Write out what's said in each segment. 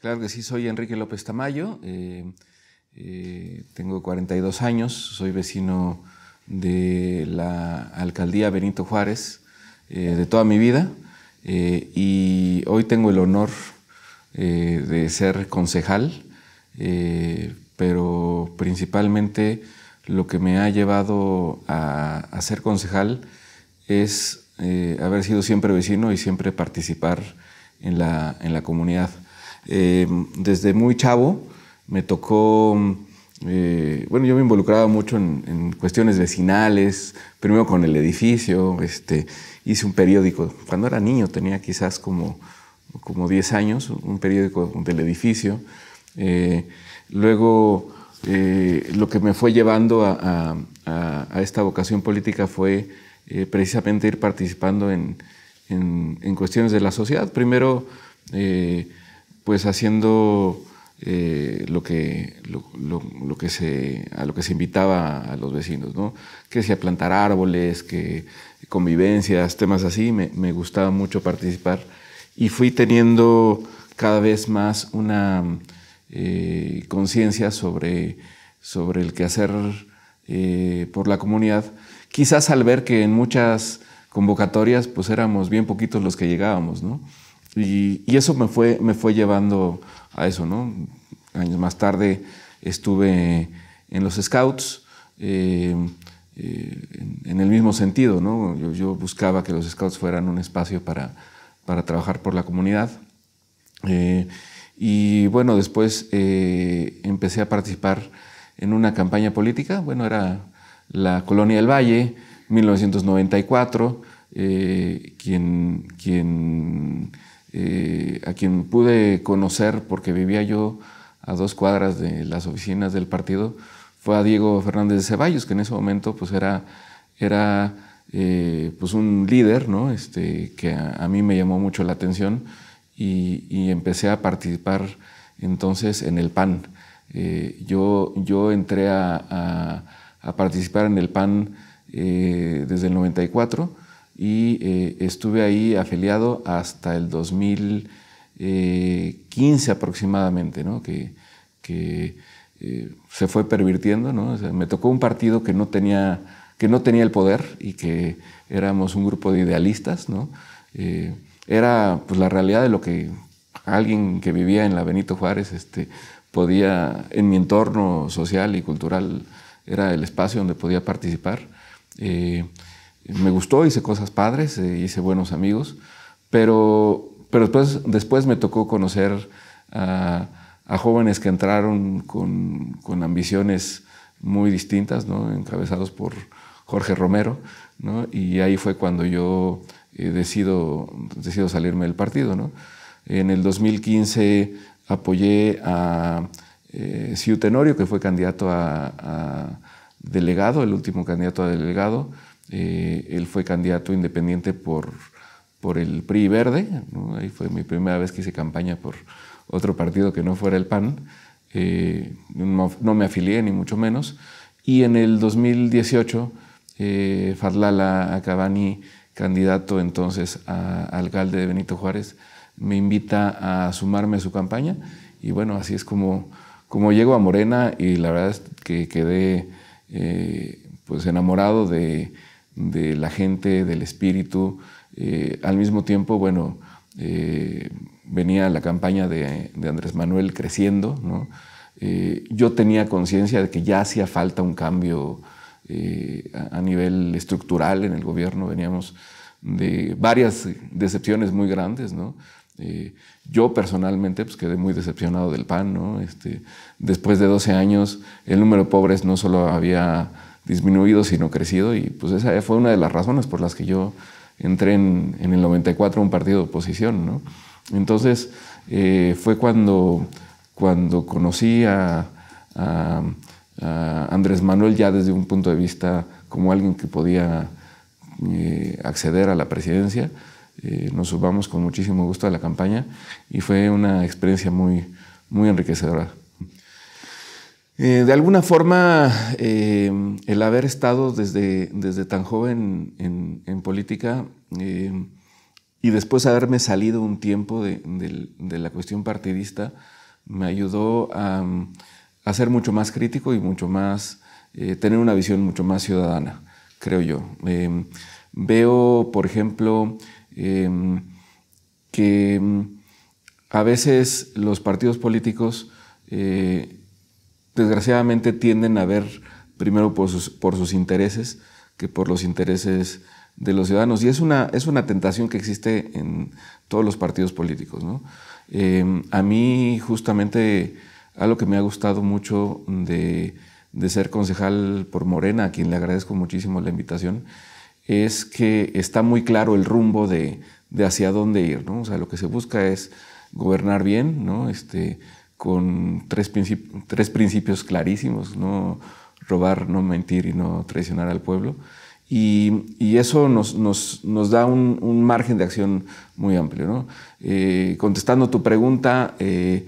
Claro que sí, soy Enrique López Tamayo, eh, eh, tengo 42 años, soy vecino de la alcaldía Benito Juárez eh, de toda mi vida y hoy tengo el honor de ser concejal, pero principalmente lo que me ha llevado a, ser concejal es eh, haber sido siempre vecino y siempre participar en la, en la comunidad. Eh, desde muy chavo me tocó, eh, bueno, yo me involucraba mucho en, cuestiones vecinales, primero con el edificio, este, hice un periódico, cuando era niño tenía quizás como, como 10 años, un periódico del edificio. luego eh, lo que me fue llevando a, esta vocación política fue eh, precisamente ir participando en, cuestiones de la sociedad. Primero, eh, pues haciendo lo que, se, a lo que se invitaba a los vecinos, ¿no? que sea plantar árboles, que convivencias, temas así, me gustaba mucho participar y fui teniendo cada vez más una eh, conciencia sobre, sobre el quehacer eh, por la comunidad. Quizás al ver que en muchas convocatorias pues éramos bien poquitos los que llegábamos, Y, eso me fue, me fue llevando a eso, ¿no? Años más tarde estuve en los Scouts, eh, eh, en, el mismo sentido, ¿no? Yo, buscaba que los Scouts fueran un espacio para, para trabajar por la comunidad. Y bueno, después eh, empecé a participar en una campaña política, bueno, era la Colonia del Valle, 1994, eh, quien, quien, eh, a quien pude conocer porque vivía yo a dos cuadras de las oficinas del partido, fue a Diego Fernández de Ceballos, que en ese momento pues era, era pues un líder, ¿no? este, que a, mí me llamó mucho la atención y, empecé a participar entonces en el PAN. Eh, yo, yo entré a, participar en el PAN eh, desde el 94 y eh, estuve ahí afiliado hasta el 2015 aproximadamente, que, se fue pervirtiendo. me tocó un partido que no, tenía, que no tenía el poder y que éramos un grupo de idealistas. ¿no? era pues, la realidad de lo que alguien que vivía en la Benito Juárez este, podía, en mi entorno social y cultural, era el espacio donde podía participar. Eh, me gustó, hice cosas padres, eh, hice buenos amigos, pero, pero después, después me tocó conocer a, jóvenes que entraron con, ambiciones muy distintas, ¿no? encabezados por Jorge Romero, y ahí fue cuando yo eh, decido, salirme del partido. ¿no? En el 2015 apoyé a eh, Tenorio, que fue candidato a, delegado, el último candidato a delegado. Eh, él fue candidato independiente por, por el PRI Verde. Ahí fue mi primera vez que hice campaña por otro partido que no fuera el PAN. Eh, no, me afilié, ni mucho menos. Y en el 2018, Fadlala Akabani candidato entonces a alcalde de Benito Juárez, me invita a sumarme a su campaña y bueno, así es como, como llego a Morena y la verdad es que quedé eh, pues enamorado de, la gente, del espíritu. Eh, al mismo tiempo, bueno, eh, venía la campaña de, Andrés Manuel creciendo, yo tenía conciencia de que ya hacía falta un cambio eh, a, nivel estructural en el gobierno, veníamos de varias decepciones muy grandes, ¿no? Eh, yo personalmente pues, quedé muy decepcionado del PAN, ¿no? Este, después de 12 años el número de pobres no solo había disminuido, sino crecido, y pues esa fue una de las razones por las que yo entré en, el 94 un partido de oposición, ¿no? Entonces eh, fue cuando, cuando conocí a Andrés Manuel ya desde un punto de vista como alguien que podía eh, acceder a la presidencia. Eh, nos subamos con muchísimo gusto a la campaña y fue una experiencia muy, muy enriquecedora. Eh, de alguna forma, el haber estado desde, desde tan joven en, política y después haberme salido un tiempo de la cuestión partidista, me ayudó a, a ser mucho más crítico y mucho más, eh, tener una visión mucho más ciudadana, creo yo. Eh, veo, por ejemplo, eh, que mm, a veces los partidos políticos desgraciadamente tienden a ver primero por sus, intereses que por los intereses de los ciudadanos. Y es una, es una tentación que existe en todos los partidos políticos. a mí justamente lo que me ha gustado mucho de, ser concejal por Morena, a quien le agradezco muchísimo la invitación, es que está muy claro el rumbo de, hacia dónde ir. ¿no? O sea, lo que se busca es gobernar bien, ¿no? este, con tres, tres principios clarísimos, no robar, no mentir y no traicionar al pueblo. Y, eso nos, nos, nos da un, margen de acción muy amplio. ¿no? Eh, contestando tu pregunta, eh,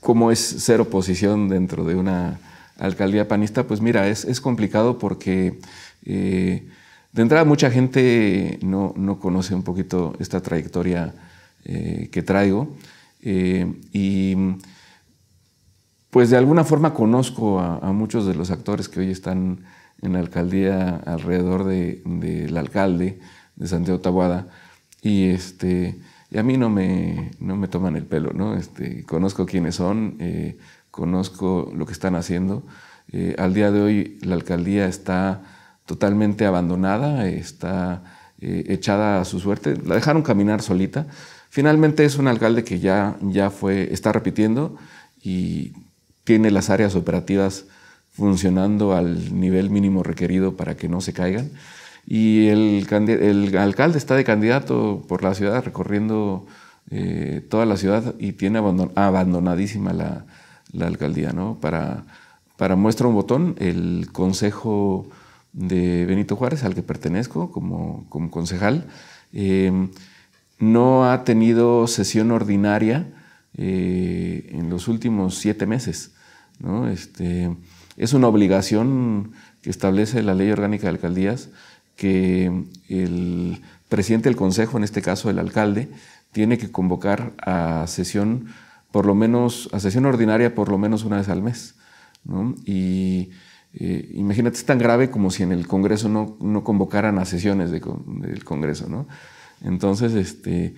cómo es ser oposición dentro de una alcaldía panista, pues mira, es, es complicado porque eh, de entrada mucha gente no, conoce un poquito esta trayectoria eh, que traigo eh, y pues de alguna forma conozco a, muchos de los actores que hoy están en la alcaldía alrededor del alcalde de Santiago Tabuada y este y a mí no me, no me toman el pelo, ¿no? Este, conozco quiénes son, eh, conozco lo que están haciendo. Eh, al día de hoy la alcaldía está totalmente abandonada, está eh, echada a su suerte, la dejaron caminar solita. Finalmente es un alcalde que ya, ya fue, está repitiendo y tiene las áreas operativas funcionando al nivel mínimo requerido para que no se caigan. Y el, alcalde está de candidato por la ciudad, recorriendo eh, toda la ciudad y tiene abandonadísima la, alcaldía. ¿no? Para, para muestra un botón, el consejo de Benito Juárez, al que pertenezco como, concejal, em, no ha tenido sesión ordinaria eh, en los últimos siete meses. Este, es una obligación que establece la ley orgánica de alcaldías que el presidente del consejo, en este caso el alcalde, tiene que convocar a sesión por lo menos, a sesión ordinaria por lo menos una vez al mes. Y eh, imagínate, es tan grave como si en el Congreso no, no convocaran a sesiones del Congreso. ¿no? Entonces, este,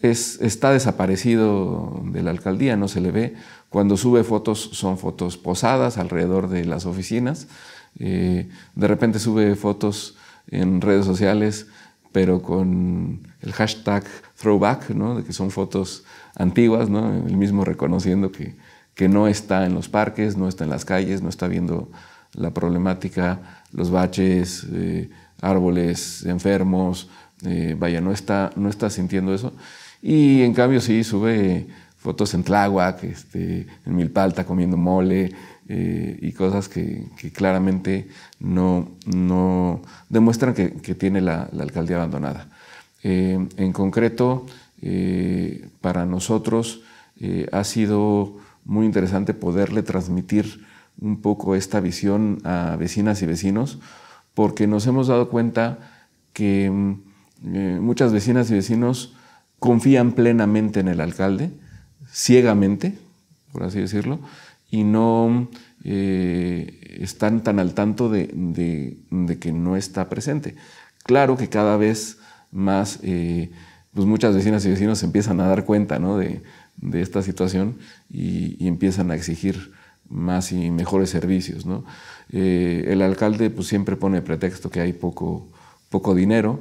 es, está desaparecido de la alcaldía, no se le ve. Cuando sube fotos son fotos posadas alrededor de las oficinas. Eh, de repente sube fotos en redes sociales, pero con el hashtag throwback, de que son fotos antiguas, ¿no? el mismo reconociendo que, no está en los parques, no está en las calles, no está viendo la problemática, los baches, eh, árboles enfermos, eh, vaya, está, no está sintiendo eso. Y en cambio sí sube fotos en Tláhuac, este, en Milpalta comiendo mole eh, y cosas que, claramente no, demuestran que, tiene la, alcaldía abandonada. Eh, en concreto, eh, para nosotros ha sido muy interesante poderle transmitir un poco esta visión a vecinas y vecinos, porque nos hemos dado cuenta que mm, muchas vecinas y vecinos confían plenamente en el alcalde, ciegamente, por así decirlo, y no eh, están tan al tanto de, que no está presente. Claro que cada vez más, eh, pues muchas vecinas y vecinos empiezan a dar cuenta de, esta situación y, empiezan a exigir más y mejores servicios. Eh, el alcalde pues, siempre pone pretexto que hay poco, poco dinero,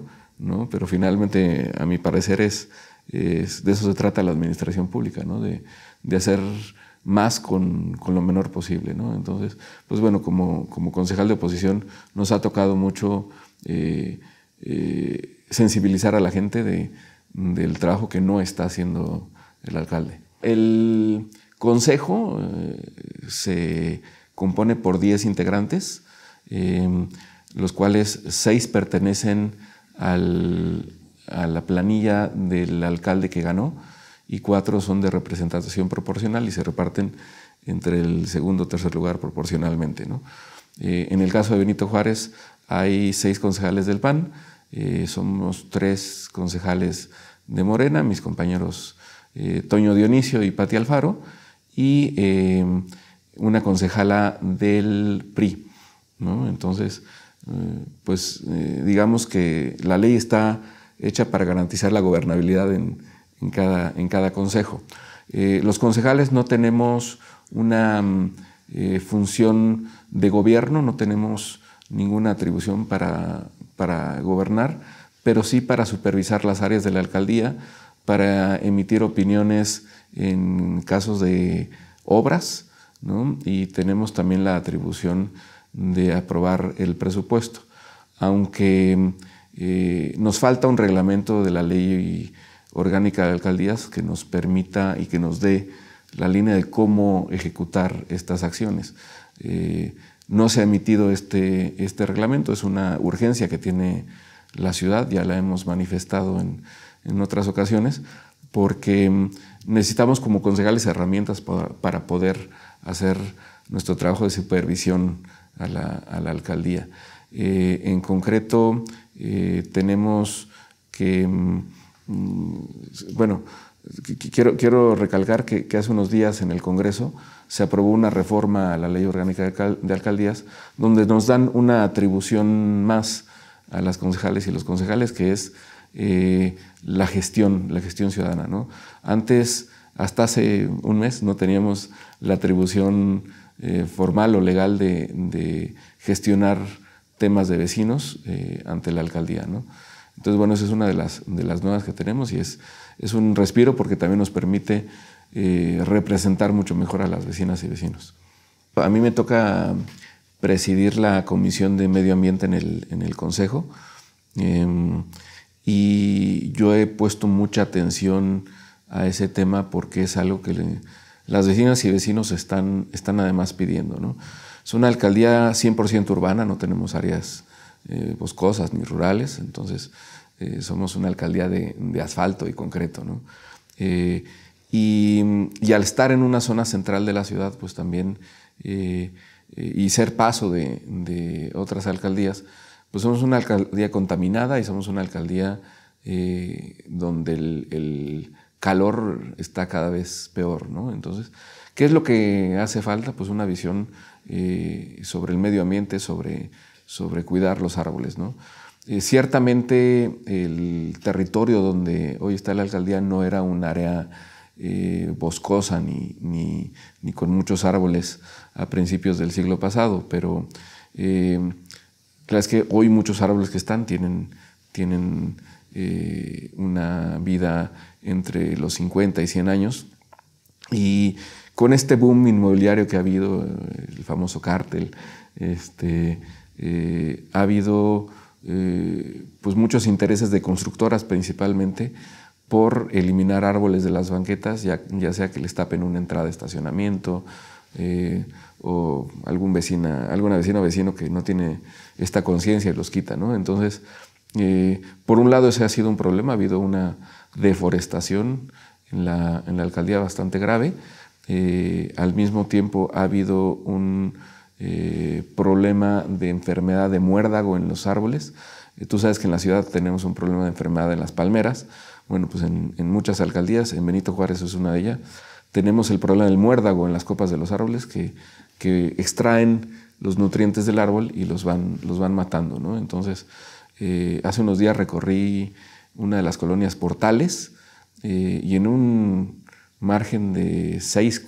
pero finalmente, a mi parecer, es de eso se trata la administración pública, de, hacer más con, lo menor posible. Entonces, pues bueno, como, concejal de oposición nos ha tocado mucho eh, eh, sensibilizar a la gente del trabajo que no está haciendo el alcalde. El consejo eh, se compone por 10 integrantes, los cuales 6 pertenecen al a la planilla del alcalde que ganó y cuatro son de representación proporcional y se reparten entre el segundo o tercer lugar proporcionalmente. ¿no? Eh, en el caso de Benito Juárez hay seis concejales del PAN, eh, somos tres concejales de Morena, mis compañeros eh, Toño Dionisio y Pati Alfaro, y una concejala del PRI. Entonces, pues digamos que la ley está hecha para garantizar la gobernabilidad en, cada, en cada, consejo. Eh, los concejales no tenemos una mm, eh, función de gobierno, no tenemos ninguna atribución para, para gobernar, pero sí para supervisar las áreas de la alcaldía, para emitir opiniones en casos de obras, y tenemos también la atribución de aprobar el presupuesto. Aunque mm, eh, nos falta un reglamento de la ley orgánica de alcaldías que nos permita y que nos dé la línea de cómo ejecutar estas acciones. Eh, no se ha emitido este, este, reglamento, es una urgencia que tiene la ciudad, ya la hemos manifestado en, otras ocasiones, porque mm, necesitamos como concejales herramientas para, poder hacer nuestro trabajo de supervisión a la, alcaldía. Eh, en concreto, eh, tenemos que, mm, bueno, Quiero, quiero, recalcar que, hace unos días en el Congreso se aprobó una reforma a la ley orgánica de alcaldías donde nos dan una atribución más a las concejales y los concejales, que es eh, la gestión, la gestión ciudadana. ¿no? Antes, hasta hace un mes, no teníamos la atribución eh, formal o legal de gestionar temas de vecinos eh, ante la alcaldía. Entonces, bueno, esa es una de las, de las nuevas que tenemos y es, es un respiro porque también nos permite eh, representar mucho mejor a las vecinas y vecinos. A mí me toca presidir la Comisión de Medio Ambiente en el, en el Consejo em, y yo he puesto mucha atención a ese tema porque es algo que las vecinas y vecinos están, están además pidiendo. ¿no? Es una alcaldía 100% urbana, no tenemos áreas eh, boscosas ni rurales, entonces eh, somos una alcaldía de, asfalto y concreto. Eh, y, al estar en una zona central de la ciudad, pues también, y ser paso de, otras alcaldías, pues somos una alcaldía contaminada y somos una alcaldía donde el, calor está cada vez peor, ¿no? Entonces, ¿Qué es lo que hace falta? Pues una visión eh, sobre el medio ambiente, sobre, sobre cuidar los árboles, eh, ciertamente el territorio donde hoy está la alcaldía no era un área eh, boscosa ni, ni, con muchos árboles a principios del siglo pasado, pero claro es que hoy muchos árboles que están tienen, tienen una vida entre los 50 y 100 años y con este boom inmobiliario que ha habido, el famoso cártel, este, eh, ha habido eh, pues muchos intereses de constructoras principalmente por eliminar árboles de las banquetas, ya, sea que les tapen una entrada de estacionamiento eh, o algún vecina, alguna vecina o vecino que no tiene esta conciencia y los quita. Entonces, por un lado ese ha sido un problema, ha habido una deforestación en la alcaldía bastante grave, eh, al mismo tiempo ha habido un eh, problema de enfermedad de muérdago en los árboles. Eh, tú sabes que en la ciudad tenemos un problema de enfermedad en las palmeras. Bueno, pues en, muchas alcaldías, en Benito Juárez es una de ellas, tenemos el problema del muérdago en las copas de los árboles que, extraen los nutrientes del árbol y los van, los van matando. Entonces, hace unos días recorrí una de las colonias portales y en un margen de seis,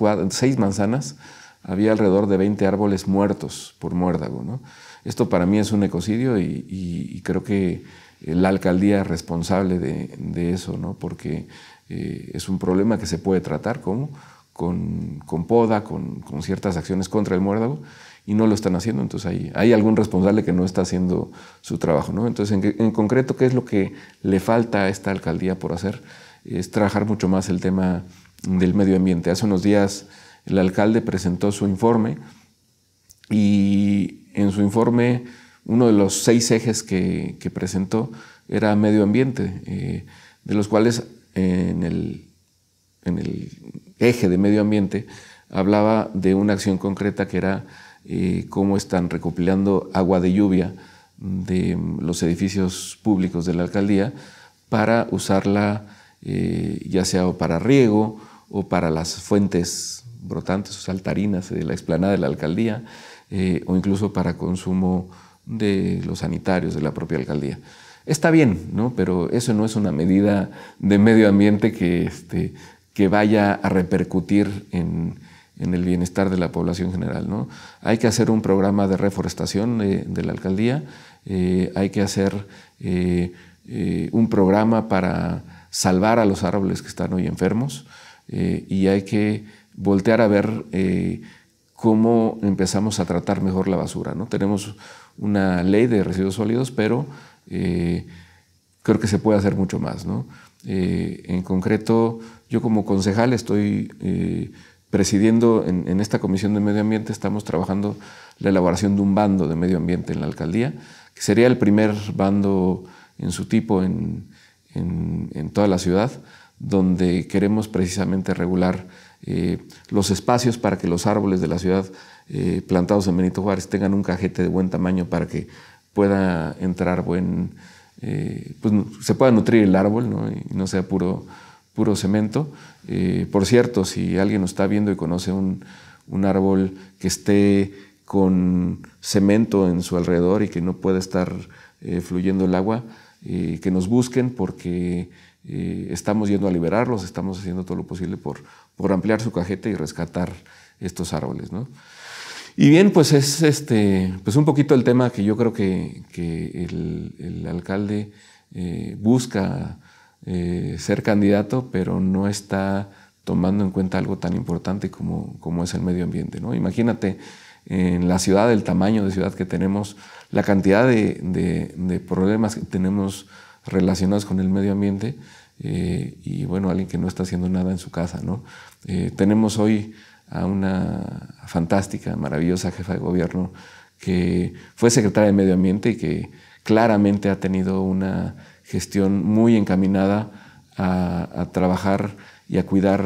manzanas, había alrededor de 20 árboles muertos por muérdago. ¿no? Esto para mí es un ecocidio y, creo que eh, la alcaldía es responsable de, eso, ¿no? porque eh, es un problema que se puede tratar como con, poda, con, ciertas acciones contra el muérdago, y no lo están haciendo. Entonces hay, hay algún responsable que no está haciendo su trabajo. Entonces, en, en concreto, ¿qué es lo que le falta a esta alcaldía por hacer? es trabajar mucho más el tema del medio ambiente. Hace unos días el alcalde presentó su informe y en su informe uno de los seis ejes que, presentó era medio ambiente, eh, de los cuales en el, eje de medio ambiente hablaba de una acción concreta que era eh, cómo están recopilando agua de lluvia de los edificios públicos de la alcaldía para usarla eh, ya sea o para riego o para las fuentes brotantes o saltarinas de la explanada de la alcaldía, eh, o incluso para consumo de los sanitarios de la propia alcaldía. Está bien, ¿no? pero eso no es una medida de medio ambiente que, este, que vaya a repercutir en, el bienestar de la población general. ¿no? Hay que hacer un programa de reforestación de, la alcaldía, eh, hay que hacer un programa para salvar a los árboles que están hoy enfermos eh, y hay que voltear a ver eh, cómo empezamos a tratar mejor la basura. ¿no? Tenemos una ley de residuos sólidos, pero eh, creo que se puede hacer mucho más. en concreto, yo como concejal estoy presidiendo en, en, esta Comisión de Medio Ambiente, estamos trabajando la elaboración de un bando de medio ambiente en la alcaldía, que sería el primer bando en su tipo en, en, toda la ciudad, donde queremos precisamente regular eh, los espacios para que los árboles de la ciudad eh, plantados en Benito Juárez tengan un cajete de buen tamaño para que pueda entrar buen, eh, pues se pueda nutrir el árbol ¿no? y no sea puro, cemento. por cierto, si alguien nos está viendo y conoce un, un árbol que esté con cemento en su alrededor y que no pueda estar fluyendo el agua, eh, que nos busquen porque eh, estamos yendo a liberarlos, estamos haciendo todo lo posible por, ampliar su cajeta y rescatar estos árboles. Y bien, pues es este, pues un poquito el tema que yo creo que, el, alcalde eh, busca ser candidato, pero no está tomando en cuenta algo tan importante como, como es el medio ambiente. ¿no? Imagínate en la ciudad, el tamaño de ciudad que tenemos, la cantidad de, problemas que tenemos relacionados con el medio ambiente eh, y bueno, alguien que no está haciendo nada en su casa, ¿no? Eh, tenemos hoy a una fantástica, maravillosa jefa de gobierno que fue secretaria de Medio Ambiente y que claramente ha tenido una gestión muy encaminada a, trabajar y a cuidar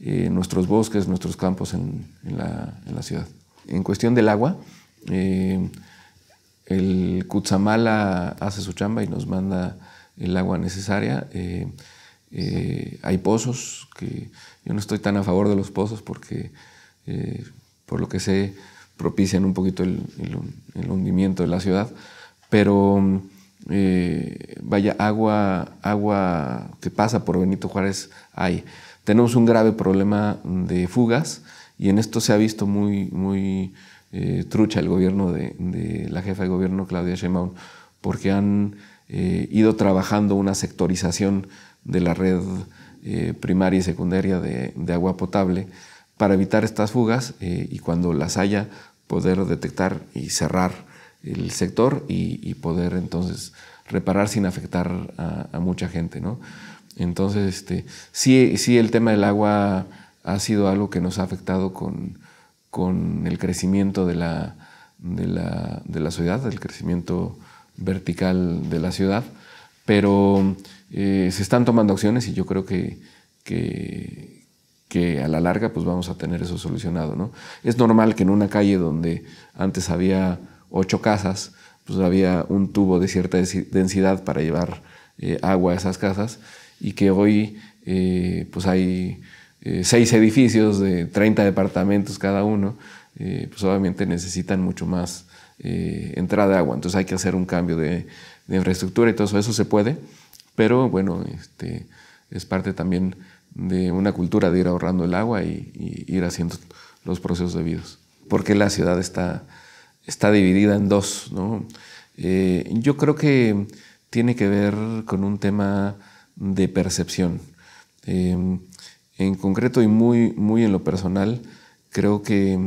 eh, nuestros bosques, nuestros campos en, la, ciudad. En cuestión del agua, el Cutzamala hace su chamba y nos manda el agua necesaria. Eh, eh, hay pozos que yo no estoy tan a favor de los pozos porque, eh, por lo que sé, propician un poquito el, hundimiento de la ciudad. Pero vaya, agua, agua que pasa por Benito Juárez hay. Tenemos un grave problema de fugas y en esto se ha visto muy, muy eh, trucha el gobierno de, la jefa de gobierno Claudia Sheinbaum, porque han eh, ido trabajando una sectorización de la red eh, primaria y secundaria de, agua potable para evitar estas fugas y cuando las haya poder detectar y cerrar el sector y, poder entonces reparar sin afectar a, mucha gente, ¿no? Entonces, este, sí, sí, el tema del agua ha sido algo que nos ha afectado con, con el crecimiento de la, de la, de la ciudad, el crecimiento vertical de la ciudad, pero eh, se están tomando acciones y yo creo que, que, a la larga pues vamos a tener eso solucionado. ¿no? Es normal que en una calle donde antes había ocho casas, pues había un tubo de cierta densidad para llevar eh, agua a esas casas y que hoy eh, pues hay eh, seis edificios de 30 departamentos cada uno, eh, pues obviamente necesitan mucho más eh, entrada de agua. Entonces hay que hacer un cambio de, infraestructura y todo eso. se puede, pero bueno, este, es parte también de una cultura de ir ahorrando el agua y, ir haciendo los procesos debidos. Porque la ciudad está, está dividida en dos, ¿no? yo creo que tiene que ver con un tema de percepción. En concreto y muy, muy en lo personal, creo que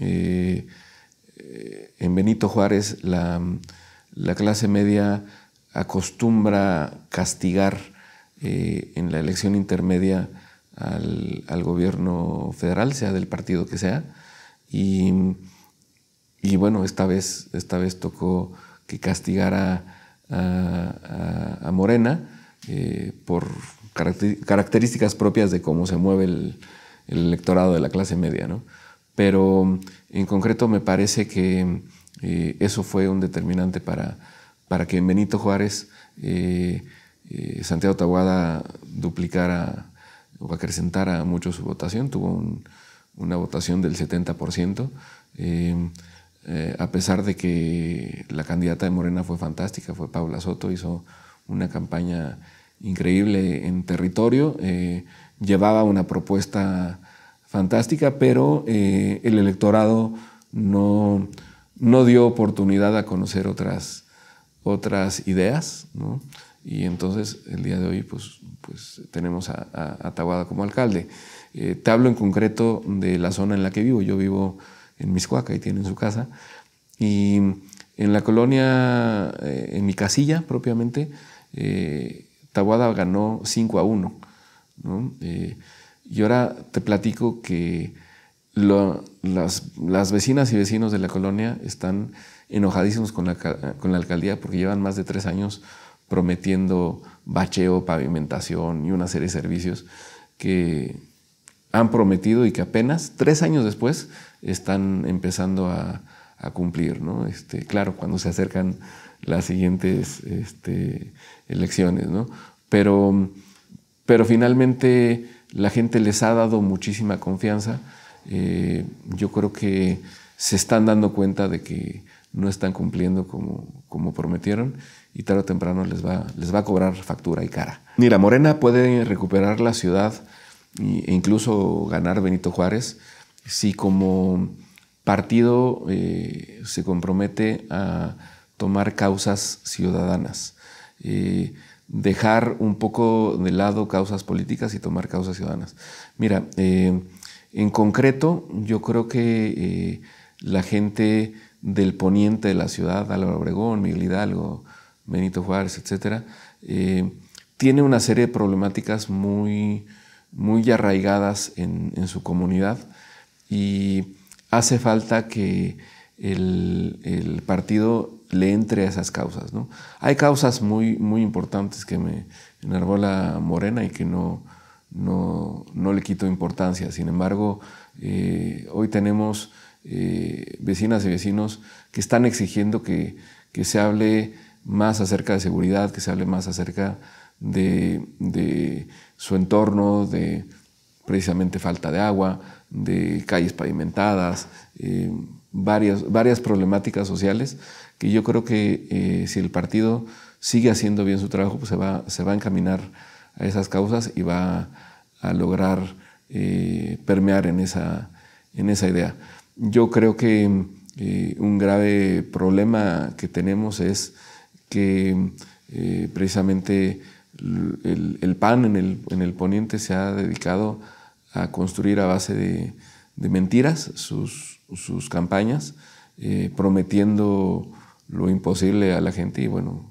eh, en Benito Juárez la, clase media acostumbra castigar eh, en la elección intermedia al, gobierno federal, sea del partido que sea. Y, bueno, esta vez, esta vez tocó que castigara a, Morena eh, por características propias de cómo se mueve el, electorado de la clase media, ¿no? Pero en concreto me parece que eh, eso fue un determinante para, para que Benito Juárez eh, eh, Santiago Tahuada duplicara o acrecentara mucho su votación, tuvo una votación del 70%, em, a pesar de que la candidata de Morena fue fantástica, fue Paula Soto, hizo una campaña increíble en territorio, eh, llevaba una propuesta fantástica, pero eh, el electorado no, no, dio oportunidad a conocer otras, otras ideas, ¿no? Y entonces el día de hoy pues, pues tenemos a, a, como alcalde. Eh, te hablo en concreto de la zona en la que vivo. Yo vivo en Miscuaca y tienen su casa. Y en la colonia, en mi casilla propiamente, Tabuada ganó 5 a 1. Eh, y ahora te platico que las, vecinas y vecinos de la colonia están enojadísimos con la, alcaldía porque llevan más de tres años prometiendo bacheo, pavimentación y una serie de servicios que han prometido y que apenas tres años después están empezando a, cumplir. ¿no? Este, claro, cuando se acercan las siguientes este, elecciones, Pero, pero finalmente la gente les ha dado muchísima confianza. Eh, yo creo que se están dando cuenta de que no están cumpliendo como, como prometieron y tarde o temprano les va, les va a cobrar factura y cara. Ni La Morena puede recuperar la ciudad e incluso ganar Benito Juárez si como partido eh, se compromete a tomar causas ciudadanas, dejar un poco de lado causas políticas y tomar causas ciudadanas. Mira, eh, en concreto, yo creo que eh, la gente del poniente de la ciudad, Álvaro Obregón, Miguel Hidalgo, Benito Juárez, etcétera, eh, tiene una serie de problemáticas muy, muy arraigadas en, su comunidad y hace falta que el partido le entre a esas causas. Hay causas muy, muy importantes que me la Morena y que no, le quito importancia. Sin embargo, eh, hoy tenemos eh, vecinas y vecinos que están exigiendo que, se hable más acerca de seguridad, que se hable más acerca de, su entorno, de precisamente falta de agua, de calles pavimentadas, eh, varias, varias problemáticas sociales que yo creo que eh, si el partido sigue haciendo bien su trabajo, pues se va, se va a encaminar a esas causas y va a, lograr eh, permear en esa, en esa idea. Yo creo que eh, un grave problema que tenemos es que precisamente el, PAN en el, poniente se ha dedicado a construir a base de, mentiras sus, sus campañas, prometiendo lo imposible a la gente y bueno,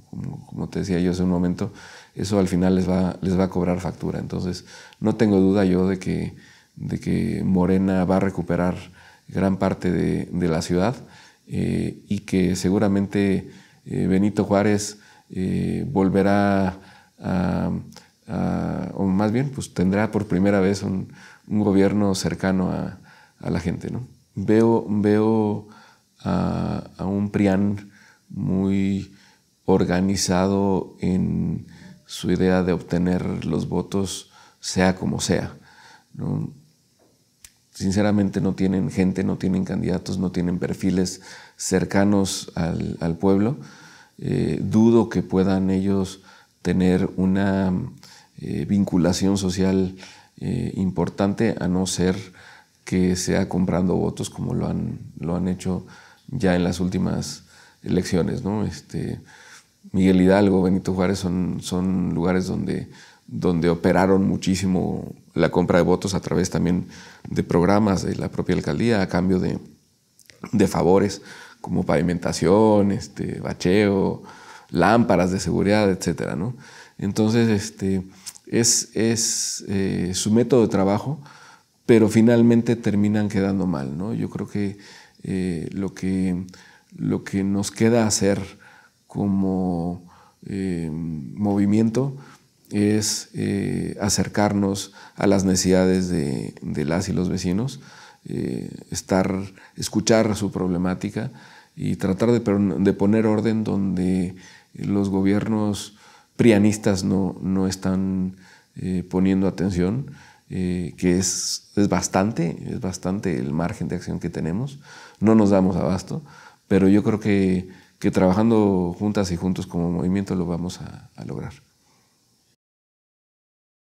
como, te decía yo hace un momento, eso al final les va, les va a cobrar factura. Entonces, no tengo duda yo de que, de que Morena va a recuperar gran parte de, la ciudad eh, y que seguramente eh, Benito Juárez eh, volverá a, o más bien, pues tendrá por primera vez un, gobierno cercano a, la gente. ¿no? Veo, veo a, a un PRIAN muy organizado en su idea de obtener los votos, sea como sea. Sinceramente no tienen gente, no tienen candidatos, no tienen perfiles cercanos al, pueblo. Eh, dudo que puedan ellos tener una eh, vinculación social eh, importante, a no ser que sea comprando votos como lo han, lo han hecho ya en las últimas elecciones, ¿no? Este, Miguel Hidalgo, Benito Juárez son, lugares donde, operaron muchísimo la compra de votos a través también de programas de la propia alcaldía a cambio de, favores como pavimentación, este, bacheo, lámparas de seguridad, etcétera, ¿no? Entonces, este, es, eh, su método de trabajo, pero finalmente terminan quedando mal, ¿no? Yo creo que eh, lo que lo que nos queda hacer como eh, movimiento es eh, acercarnos a las necesidades de, las y los vecinos, eh, estar, escuchar su problemática y tratar de, poner orden donde los gobiernos prianistas no, están poniendo atención, que es bastante, es bastante el margen de acción que tenemos, no nos damos abasto pero yo creo que, trabajando juntas y juntos como movimiento lo vamos a, a lograr.